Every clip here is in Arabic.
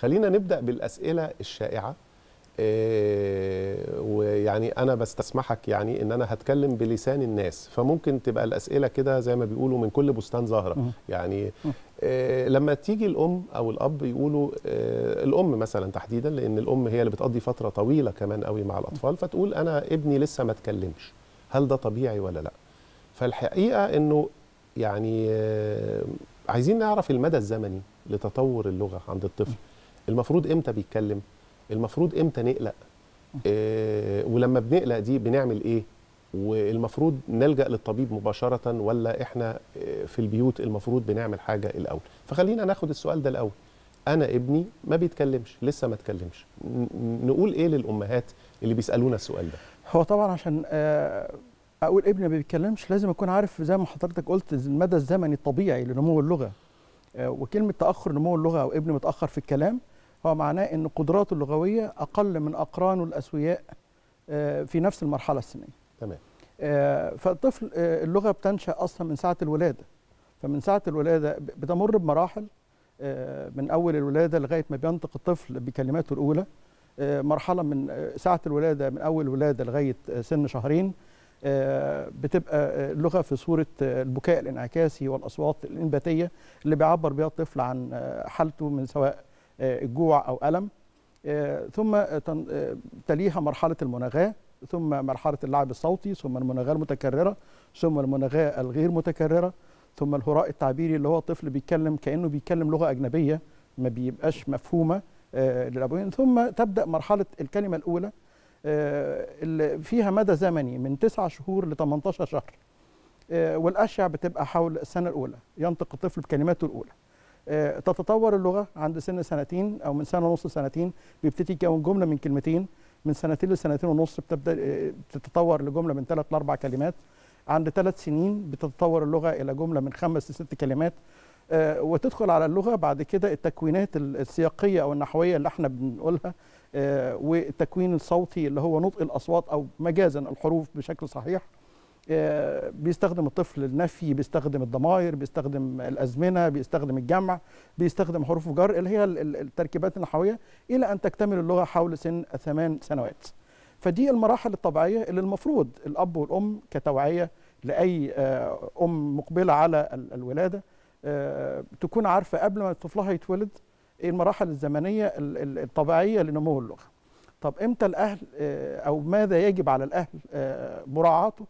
خلينا نبدا بالاسئله الشائعه آه، ويعني انا بستسمحك يعني ان انا هتكلم بلسان الناس فممكن تبقى الاسئله كده زي ما بيقولوا من كل بستان زهره يعني آه، لما تيجي الام او الاب يقولوا آه، الام مثلا تحديدا لان الام هي اللي بتقضي فتره طويله كمان قوي مع الاطفال فتقول انا ابني لسه ما اتكلمش هل ده طبيعي ولا لا فالحقيقه انه يعني عايزين نعرف المدى الزمني لتطور اللغه عند الطفل المفروض امتى بيتكلم المفروض امتى نقلق إيه ولما بنقلق دي بنعمل ايه والمفروض نلجا للطبيب مباشره ولا احنا آه، في البيوت المفروض بنعمل حاجه الاول فخلينا ناخد السؤال ده الاول انا ابني ما بيتكلمش لسه ما اتكلمش نقول ايه للامهات اللي بيسالونا السؤال ده هو طبعا عشان آه، اقول ابني ما بيتكلمش لازم اكون عارف زي ما حضرتك قلت المدى الزمني الطبيعي لنمو اللغه آه، وكلمه تاخر نمو اللغه او ابن متاخر في الكلام هو معناه ان قدراته اللغويه اقل من اقرانه الاسوياء آه، في نفس المرحله السنيه تمام آه، فالطفل آه، اللغه بتنشا اصلا من ساعه الولاده فمن ساعه الولاده بتمر بمراحل من اول الولاده لغايه ما بينطق الطفل بكلماته الاولى مرحله من ساعه الولاده من اول الولاده لغايه سن شهرين بتبقى اللغه في صوره البكاء الانعكاسي والاصوات الانباتيه اللي بيعبر بها الطفل عن حالته من سواء الجوع آه، أو ألم آه، ثم آه، تليها مرحلة المناغاة ثم مرحلة اللعب الصوتي ثم المناغاة المتكررة ثم المناغاة الغير متكررة ثم الهراء التعبيري اللي هو طفل بيتكلم كأنه بيتكلم لغة أجنبية ما بيبقاش مفهومة للأبوين ثم تبدأ مرحلة الكلمة الأولى اللي فيها مدى زمني من 9 شهور ل 18 شهر والأشع بتبقى حول السنة الأولى ينطق الطفل بكلماته الأولى آه، تتطور اللغه عند سن سنتين او من سنه ونص سنتين بيبتدي يكون جمله من كلمتين من سنتين لسنتين ونص بتبدا آه، تتطور لجمله من ثلاث لاربع كلمات عند ثلاث سنين بتتطور اللغه الى جمله من خمس لست كلمات آه، وتدخل على اللغه بعد كده التكوينات السياقيه او النحويه اللي احنا بنقولها والتكوين الصوتي اللي هو نطق الاصوات او مجازا الحروف بشكل صحيح آه، بيستخدم الطفل النفي بيستخدم الضمائر بيستخدم الازمنه بيستخدم الجمع بيستخدم حروف جر اللي هي التركيبات النحويه الى ان تكتمل اللغه حول سن ثمان سنوات فدي المراحل الطبيعيه اللي المفروض الاب والام كتوعيه لاي آه، ام مقبله على الولاده آه، تكون عارفه قبل ما طفلها يتولد ايه المراحل الزمنيه الطبيعيه لنمو اللغه طب امتى الاهل او ماذا يجب على الاهل مراعاته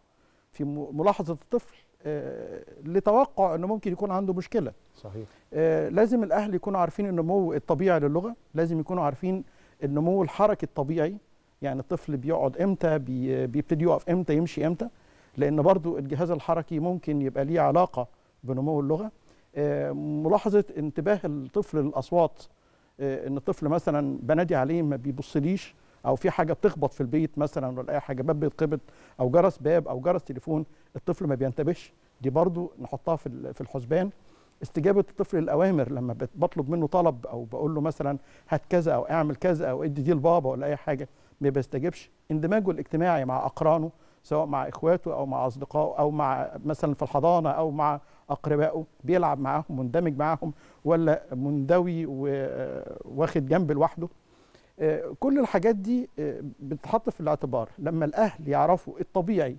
في ملاحظه الطفل آه، لتوقع انه ممكن يكون عنده مشكله صحيح آه، لازم الاهل يكونوا عارفين النمو الطبيعي للغه لازم يكونوا عارفين النمو الحركي الطبيعي يعني الطفل بيقعد امتى بيبتدي يقف امتى يمشي امتى لان برضو الجهاز الحركي ممكن يبقى ليه علاقه بنمو اللغه آه، ملاحظه انتباه الطفل للاصوات ان الطفل مثلا بنادي عليه ما بيبصليش او في حاجه بتخبط في البيت مثلا ولا اي حاجه باب بيتخبط او جرس باب او جرس تليفون الطفل ما بينتبهش دي برضو نحطها في في الحسبان استجابه الطفل للاوامر لما بطلب منه طلب او بقول له مثلا هات كذا او اعمل كذا او ادي دي لبابا ولا اي حاجه ما بيستجبش اندماجه الاجتماعي مع اقرانه سواء مع اخواته او مع اصدقائه او مع مثلا في الحضانه او مع اقربائه بيلعب معاهم مندمج معاهم ولا مندوي آه، واخد جنب لوحده آه، كل الحاجات دي آه، بتتحط في الاعتبار لما الاهل يعرفوا الطبيعي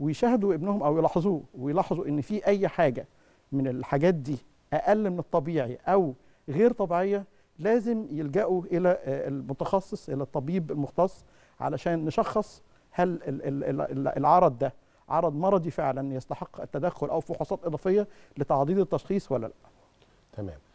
ويشاهدوا ابنهم او يلاحظوه ويلاحظوا ان في اي حاجه من الحاجات دي اقل من الطبيعي او غير طبيعيه لازم يلجأوا الى آه، المتخصص الى الطبيب المختص علشان نشخص هل العرض ده عرض مرضي فعلا يستحق التدخل او فحوصات اضافيه لتعضيد التشخيص ولا لا تمام